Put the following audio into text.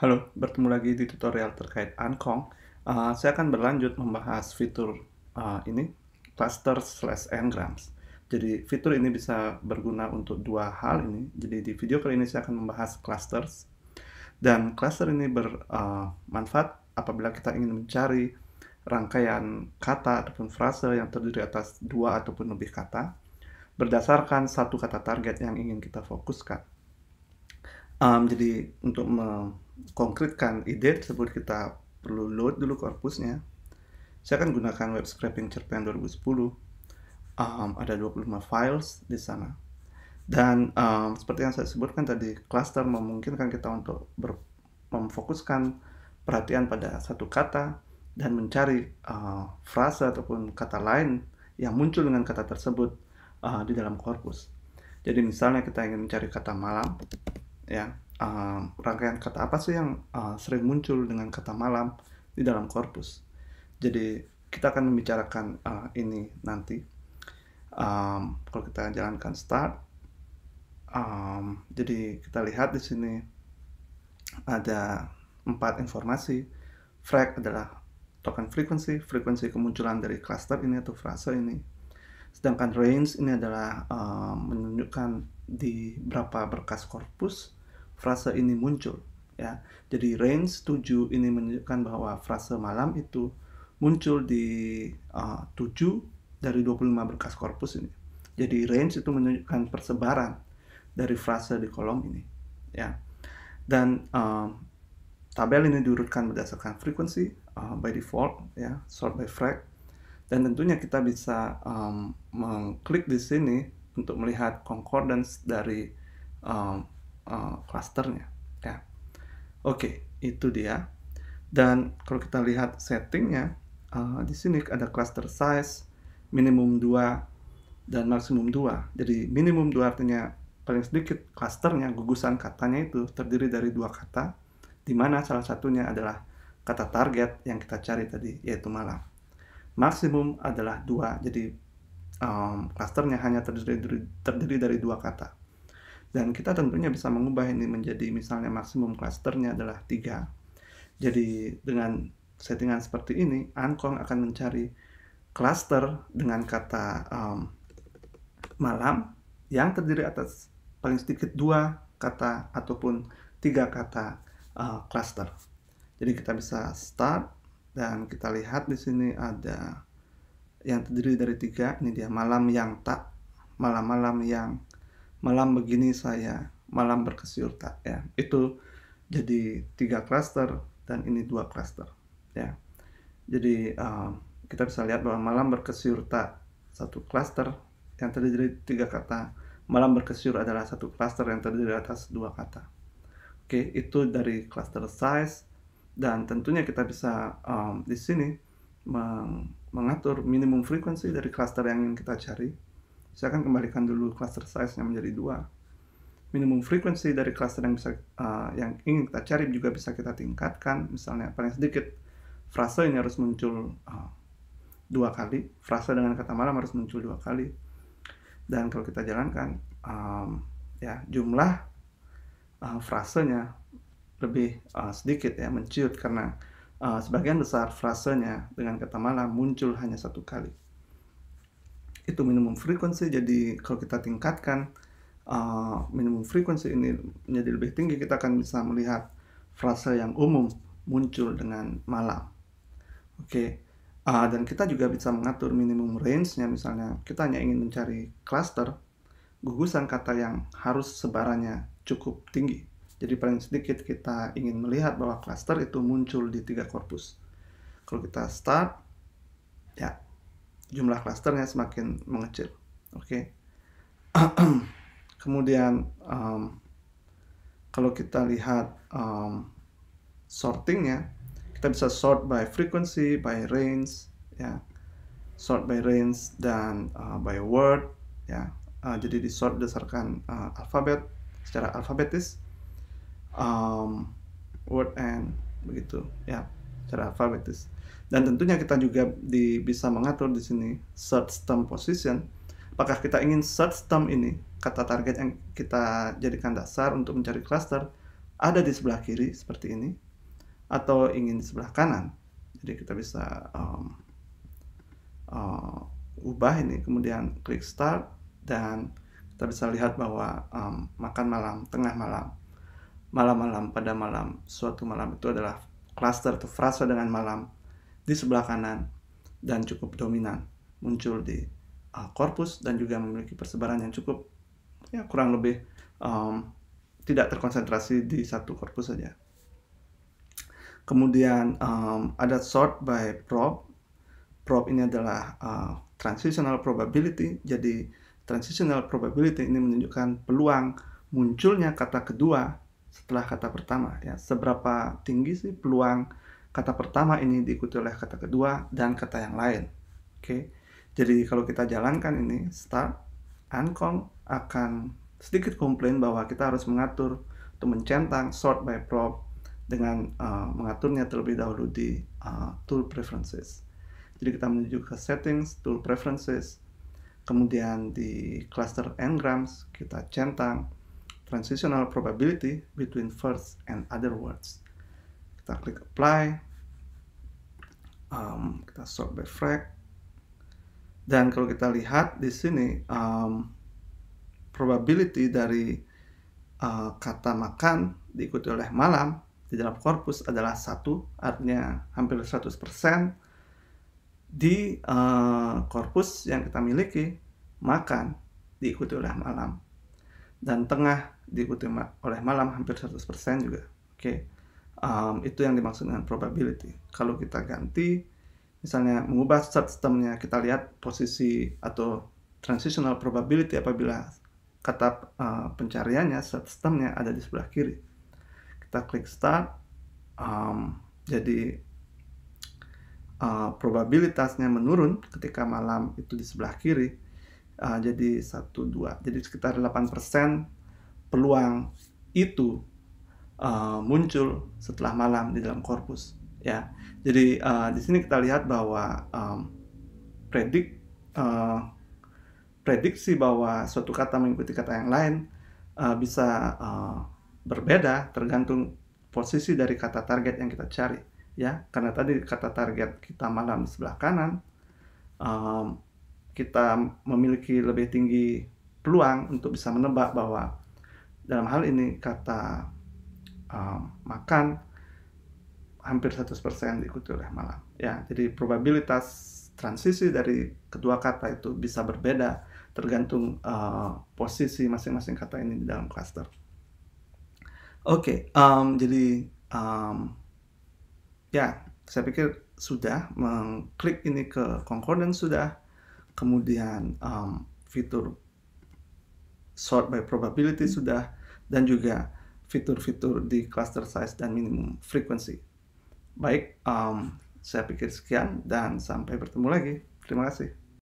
Halo, bertemu lagi di tutorial terkait Ankong. Uh, saya akan berlanjut membahas fitur uh, ini, cluster slash engrams. Jadi fitur ini bisa berguna untuk dua hal ini. Jadi di video kali ini saya akan membahas clusters. Dan cluster ini bermanfaat ah, apabila kita ingin mencari rangkaian kata ataupun frase yang terdiri atas dua ataupun lebih kata berdasarkan satu kata target yang ingin kita fokuskan. Um, jadi untuk konkretkan ide tersebut kita perlu load dulu korpusnya saya akan gunakan web scraping cerpen 2010 um, ada 25 files di sana dan um, seperti yang saya sebutkan tadi cluster memungkinkan kita untuk ber memfokuskan perhatian pada satu kata dan mencari uh, frasa ataupun kata lain yang muncul dengan kata tersebut uh, di dalam korpus jadi misalnya kita ingin mencari kata malam ya uh, rangkaian kata apa sih yang uh, sering muncul dengan kata malam di dalam korpus. Jadi kita akan membicarakan uh, ini nanti. Um, kalau kita jalankan start, um, jadi kita lihat di sini ada empat informasi. Frag adalah token frekuensi, frekuensi kemunculan dari cluster ini atau frase ini. Sedangkan range ini adalah um, menunjukkan di berapa berkas korpus frase ini muncul ya. Jadi range 7 ini menunjukkan bahwa frase malam itu muncul di eh, uh, 7 dari 25 berkas korpus ini. Jadi range itu menunjukkan persebaran dari frase di kolom ini ya. Dan um, tabel ini diurutkan berdasarkan frekuensi uh, by default ya, sort by frag. Dan tentunya kita bisa um, mengklik di sini untuk melihat concordance dari um, uh, ya oke itu dia dan kalau kita lihat settingnya uh, di sini ada cluster size minimum 2 dan maksimum 2 jadi minimum 2 artinya paling sedikit clusternya gugusan katanya itu terdiri dari dua kata di mana salah satunya adalah kata target yang kita cari tadi yaitu malam maksimum adalah dua jadi um, clusternya hanya terdiri, terdiri dari dua kata dan kita tentunya bisa mengubah ini menjadi misalnya maksimum klasternya adalah tiga Jadi dengan settingan seperti ini, angkong akan mencari klaster dengan kata um, malam yang terdiri atas paling sedikit dua kata ataupun tiga kata uh, cluster. Jadi kita bisa start dan kita lihat di sini ada yang terdiri dari tiga. Ini dia malam yang tak, malam-malam yang malam begini saya malam berkesiur tak ya itu jadi tiga klaster dan ini dua klaster ya jadi uh, kita bisa lihat bahwa malam berkesiur tak satu klaster yang terdiri dari tiga kata malam berkesiur adalah satu klaster yang terdiri atas dua kata oke itu dari klaster size dan tentunya kita bisa um, di sini meng mengatur minimum frekuensi dari klaster yang ingin kita cari saya akan kembalikan dulu cluster size-nya menjadi dua. Minimum frekuensi dari cluster yang bisa uh, yang ingin kita cari juga bisa kita tingkatkan, misalnya paling sedikit frase ini harus muncul uh, dua kali, frase dengan kata malam harus muncul dua kali. Dan kalau kita jalankan, um, ya jumlah uh, frasenya lebih uh, sedikit ya menciut karena uh, sebagian besar frasenya dengan kata malam muncul hanya satu kali itu minimum frequency jadi kalau kita tingkatkan uh, minimum frequency ini menjadi lebih tinggi kita akan bisa melihat frase yang umum muncul dengan malam oke okay. uh, eh, dan kita juga bisa mengatur minimum range-nya misalnya kita hanya ingin mencari cluster gugusan kata yang harus sebarannya cukup tinggi jadi paling sedikit kita ingin melihat bahwa cluster itu muncul di tiga korpus kalau kita start ya jumlah klasternya semakin mengecil. Oke. Okay? Kemudian um, kalau kita lihat um, sortingnya, kita bisa sort by frequency, by range, ya, sort by range dan uh, by word, ya. Uh, jadi di sort berdasarkan uh, eh, alfabet secara alfabetis, um, word and begitu, ya secara alfabetis dan tentunya kita juga di, bisa mengatur di sini search term position apakah kita ingin search term ini kata target yang kita jadikan dasar untuk mencari cluster ada di sebelah kiri seperti ini atau ingin di sebelah kanan jadi kita bisa um, uh, ubah ini kemudian klik start dan kita bisa lihat bahwa um, makan malam tengah malam malam-malam pada malam suatu malam itu adalah Cluster atau frasa dengan malam di sebelah kanan dan cukup dominan muncul di uh, korpus dan juga memiliki persebaran yang cukup ya kurang lebih um, tidak terkonsentrasi di satu korpus saja. Kemudian um, ada sort by prob, prob ini adalah uh, transitional probability. Jadi transitional probability ini menunjukkan peluang munculnya kata kedua setelah kata pertama ya seberapa tinggi sih peluang kata pertama ini diikuti oleh kata kedua dan kata yang lain oke jadi kalau kita jalankan ini start Ancom akan sedikit komplain bahwa kita harus mengatur atau mencentang sort by prop dengan uh, mengaturnya terlebih dahulu di uh, tool preferences jadi kita menuju ke settings tool preferences kemudian di cluster engrams kita centang transitional probability between first and other words. Kita klik apply, um, kita sort by frag, dan kalau kita lihat di sini um, probability dari uh, kata makan diikuti oleh malam di dalam korpus adalah satu, artinya hampir 100% di uh, korpus yang kita miliki makan diikuti oleh malam dan tengah diikuti ma oleh malam hampir 100% juga. Oke. Okay. Um, itu yang dimaksud dengan probability. Kalau kita ganti misalnya mengubah start sistemnya, kita lihat posisi atau transitional probability apabila kata uh, pencariannya start sistemnya ada di sebelah kiri. Kita klik start um, jadi uh, probabilitasnya menurun ketika malam itu di sebelah kiri uh, jadi 1, 2 jadi sekitar 8% peluang itu uh, muncul setelah malam di dalam korpus ya jadi uh, di sini kita lihat bahwa um, predik uh, prediksi bahwa suatu kata mengikuti kata yang lain uh, bisa uh, berbeda tergantung posisi dari kata target yang kita cari ya karena tadi kata target kita malam sebelah kanan um, kita memiliki lebih tinggi peluang untuk bisa menebak bahwa dalam hal ini kata um, makan hampir 100% diikuti oleh malam ya jadi probabilitas transisi dari kedua kata itu bisa berbeda tergantung uh, posisi masing-masing kata ini di dalam cluster oke okay, um, jadi um, ya saya pikir sudah mengklik ini ke concordance sudah kemudian um, fitur sort by probability sudah dan juga fitur-fitur di cluster size dan minimum frequency. Baik, um, saya pikir sekian dan sampai bertemu lagi. Terima kasih.